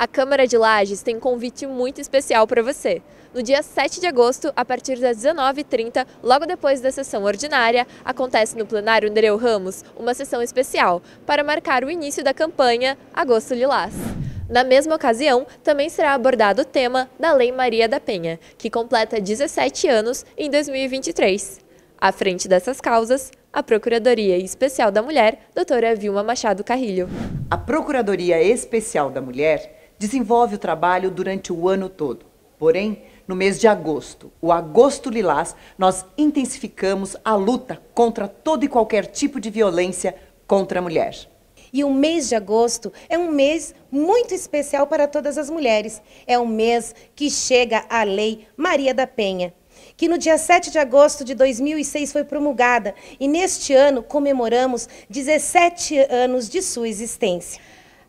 A Câmara de Lages tem um convite muito especial para você. No dia 7 de agosto, a partir das 19h30, logo depois da sessão ordinária, acontece no plenário Nereu Ramos uma sessão especial para marcar o início da campanha Agosto Lilás. Na mesma ocasião, também será abordado o tema da Lei Maria da Penha, que completa 17 anos em 2023. À frente dessas causas, a Procuradoria Especial da Mulher, doutora Vilma Machado Carrilho. A Procuradoria Especial da Mulher desenvolve o trabalho durante o ano todo. Porém, no mês de agosto, o Agosto Lilás, nós intensificamos a luta contra todo e qualquer tipo de violência contra a mulher. E o mês de agosto é um mês muito especial para todas as mulheres. É um mês que chega a Lei Maria da Penha, que no dia 7 de agosto de 2006 foi promulgada e neste ano comemoramos 17 anos de sua existência.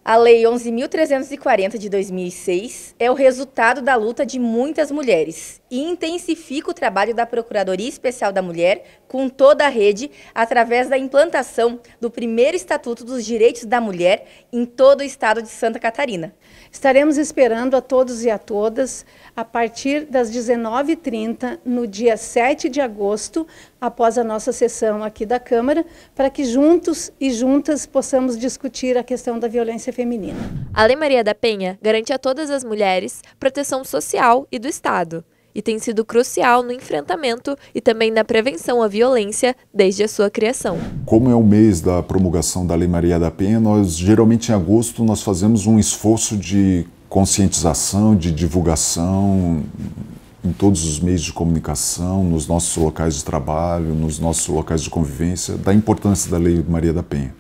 A Lei 11.340 de 2006 é o resultado da luta de muitas mulheres e intensifica o trabalho da Procuradoria Especial da Mulher com toda a rede através da implantação do primeiro Estatuto dos Direitos da Mulher em todo o estado de Santa Catarina. Estaremos esperando a todos e a todas a partir das 19h30, no dia 7 de agosto, após a nossa sessão aqui da Câmara, para que juntos e juntas possamos discutir a questão da violência feminina. A Lei Maria da Penha garante a todas as mulheres proteção social e do Estado e tem sido crucial no enfrentamento e também na prevenção à violência desde a sua criação. Como é o mês da promulgação da Lei Maria da Penha, nós geralmente em agosto nós fazemos um esforço de conscientização, de divulgação em todos os meios de comunicação, nos nossos locais de trabalho, nos nossos locais de convivência, da importância da Lei Maria da Penha.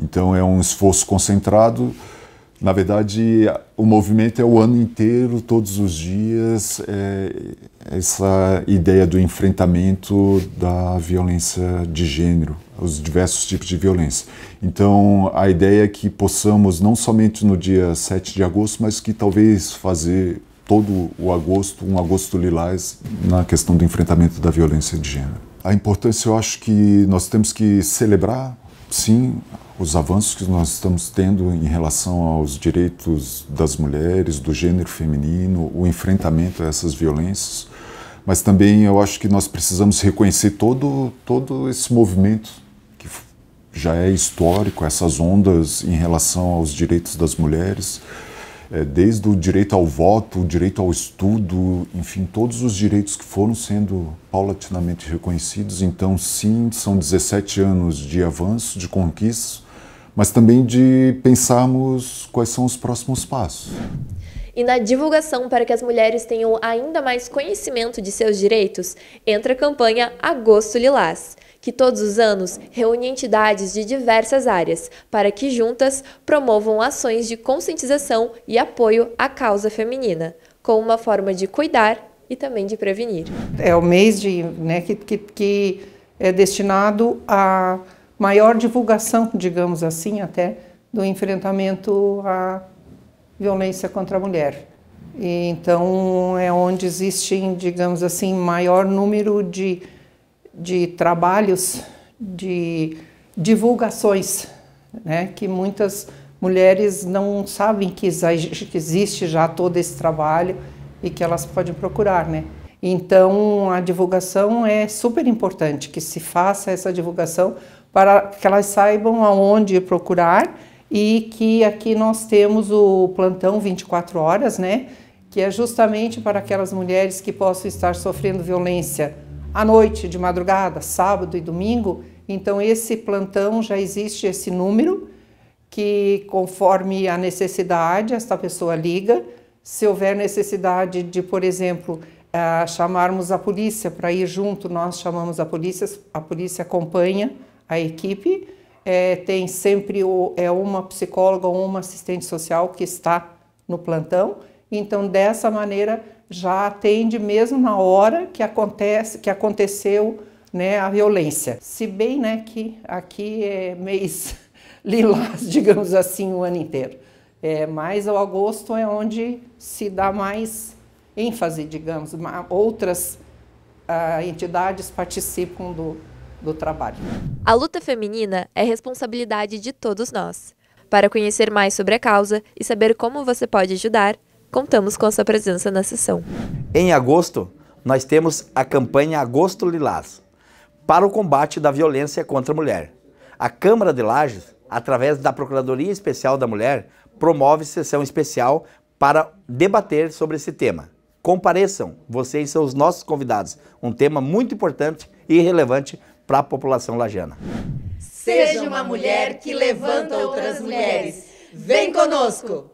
Então é um esforço concentrado. Na verdade, o movimento é o ano inteiro, todos os dias, é essa ideia do enfrentamento da violência de gênero, os diversos tipos de violência. Então, a ideia é que possamos, não somente no dia 7 de agosto, mas que talvez fazer todo o agosto, um agosto lilás, na questão do enfrentamento da violência de gênero. A importância, eu acho que nós temos que celebrar, sim, os avanços que nós estamos tendo em relação aos direitos das mulheres, do gênero feminino, o enfrentamento a essas violências, mas também eu acho que nós precisamos reconhecer todo, todo esse movimento que já é histórico, essas ondas em relação aos direitos das mulheres, eh, desde o direito ao voto, o direito ao estudo, enfim, todos os direitos que foram sendo paulatinamente reconhecidos. Então, sim, são 17 anos de avanço, de conquistas, mas também de pensarmos quais são os próximos passos. E na divulgação para que as mulheres tenham ainda mais conhecimento de seus direitos, entra a campanha Agosto Lilás, que todos os anos reúne entidades de diversas áreas para que juntas promovam ações de conscientização e apoio à causa feminina, como uma forma de cuidar e também de prevenir. É o mês de, né, que, que, que é destinado a maior divulgação, digamos assim, até do enfrentamento à violência contra a mulher. E, então é onde existe, digamos assim, maior número de, de trabalhos, de divulgações, né? que muitas mulheres não sabem que existe já todo esse trabalho e que elas podem procurar, né? Então a divulgação é super importante que se faça essa divulgação para que elas saibam aonde procurar e que aqui nós temos o plantão 24 horas, né? Que é justamente para aquelas mulheres que possam estar sofrendo violência à noite, de madrugada, sábado e domingo. Então esse plantão já existe esse número que conforme a necessidade esta pessoa liga. Se houver necessidade de, por exemplo, eh, chamarmos a polícia para ir junto, nós chamamos a polícia, a polícia acompanha a equipe é, tem sempre o, é uma psicóloga ou uma assistente social que está no plantão, então dessa maneira já atende mesmo na hora que acontece que aconteceu né, a violência. Se bem né, que aqui é mês lilás, digamos assim, o ano inteiro. É, mas o agosto é onde se dá mais ênfase, digamos, outras ah, entidades participam do, do trabalho. A luta feminina é responsabilidade de todos nós. Para conhecer mais sobre a causa e saber como você pode ajudar, contamos com a sua presença na sessão. Em agosto, nós temos a campanha Agosto Lilás para o combate da violência contra a mulher. A Câmara de Lages, através da Procuradoria Especial da Mulher, promove sessão especial para debater sobre esse tema. Compareçam, vocês são os nossos convidados. Um tema muito importante e relevante para a população lajana. Seja uma mulher que levanta outras mulheres. Vem conosco!